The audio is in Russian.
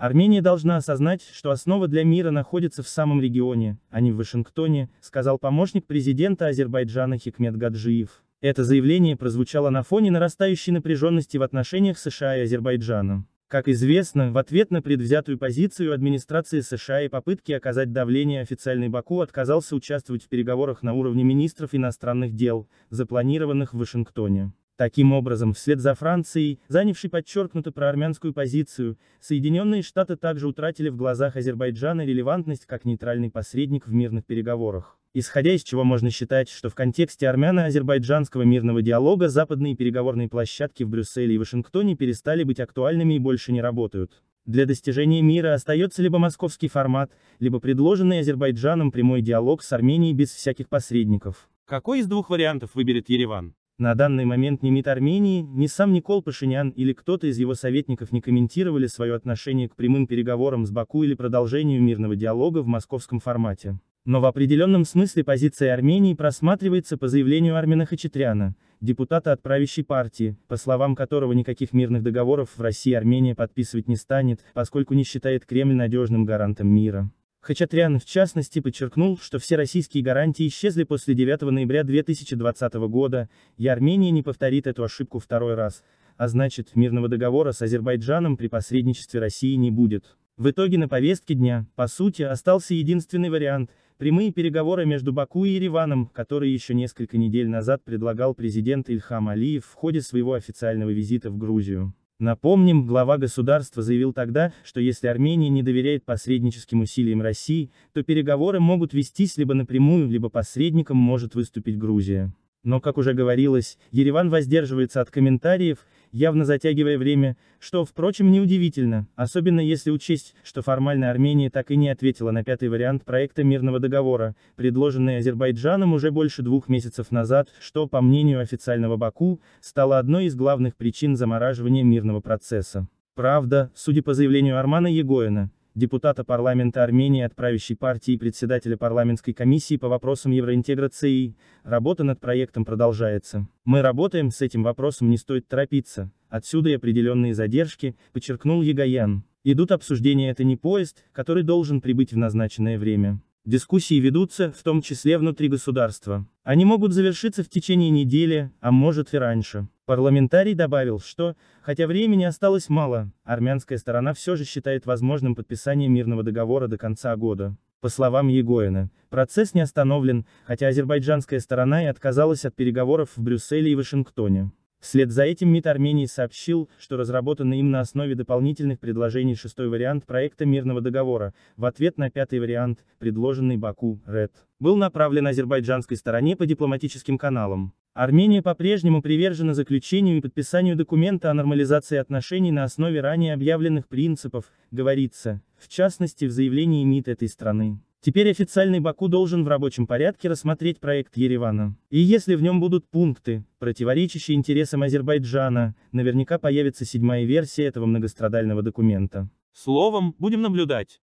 Армения должна осознать, что основа для мира находится в самом регионе, а не в Вашингтоне, сказал помощник президента Азербайджана Хикмет Гаджиев. Это заявление прозвучало на фоне нарастающей напряженности в отношениях США и Азербайджана. Как известно, в ответ на предвзятую позицию администрации США и попытки оказать давление официальный Баку отказался участвовать в переговорах на уровне министров иностранных дел, запланированных в Вашингтоне. Таким образом, вслед за Францией, занявшей подчеркнуто проармянскую позицию, Соединенные Штаты также утратили в глазах Азербайджана релевантность как нейтральный посредник в мирных переговорах. Исходя из чего можно считать, что в контексте армяно-азербайджанского мирного диалога западные переговорные площадки в Брюсселе и Вашингтоне перестали быть актуальными и больше не работают. Для достижения мира остается либо московский формат, либо предложенный Азербайджаном прямой диалог с Арменией без всяких посредников. Какой из двух вариантов выберет Ереван? На данный момент ни МИД Армении, ни сам Никол Пашинян или кто-то из его советников не комментировали свое отношение к прямым переговорам с Баку или продолжению мирного диалога в московском формате. Но в определенном смысле позиция Армении просматривается по заявлению Армена Хачатряна, депутата от правящей партии, по словам которого никаких мирных договоров в России Армения подписывать не станет, поскольку не считает Кремль надежным гарантом мира. Хачатрян в частности подчеркнул, что все российские гарантии исчезли после 9 ноября 2020 года, и Армения не повторит эту ошибку второй раз, а значит, мирного договора с Азербайджаном при посредничестве России не будет. В итоге на повестке дня, по сути, остался единственный вариант – прямые переговоры между Баку и Ереваном, которые еще несколько недель назад предлагал президент Ильхам Алиев в ходе своего официального визита в Грузию. Напомним, глава государства заявил тогда, что если Армения не доверяет посредническим усилиям России, то переговоры могут вестись либо напрямую, либо посредником может выступить Грузия. Но, как уже говорилось, Ереван воздерживается от комментариев, явно затягивая время, что, впрочем, неудивительно, особенно если учесть, что формально Армения так и не ответила на пятый вариант проекта мирного договора, предложенный Азербайджаном уже больше двух месяцев назад, что, по мнению официального Баку, стало одной из главных причин замораживания мирного процесса. Правда, судя по заявлению Армана Егоина, депутата парламента Армении от правящей партии и председателя парламентской комиссии по вопросам евроинтеграции, работа над проектом продолжается. Мы работаем с этим вопросом, не стоит торопиться, отсюда и определенные задержки, подчеркнул Егоян. Идут обсуждения, это не поезд, который должен прибыть в назначенное время. Дискуссии ведутся, в том числе внутри государства. Они могут завершиться в течение недели, а может и раньше. Парламентарий добавил, что, хотя времени осталось мало, армянская сторона все же считает возможным подписание мирного договора до конца года. По словам Егоина, процесс не остановлен, хотя азербайджанская сторона и отказалась от переговоров в Брюсселе и Вашингтоне. Вслед за этим МИД Армении сообщил, что разработанный им на основе дополнительных предложений шестой вариант проекта мирного договора, в ответ на пятый вариант, предложенный Баку, РЭД, был направлен азербайджанской стороне по дипломатическим каналам. Армения по-прежнему привержена заключению и подписанию документа о нормализации отношений на основе ранее объявленных принципов, говорится, в частности в заявлении МИД этой страны. Теперь официальный Баку должен в рабочем порядке рассмотреть проект Еревана. И если в нем будут пункты, противоречащие интересам Азербайджана, наверняка появится седьмая версия этого многострадального документа. Словом, будем наблюдать.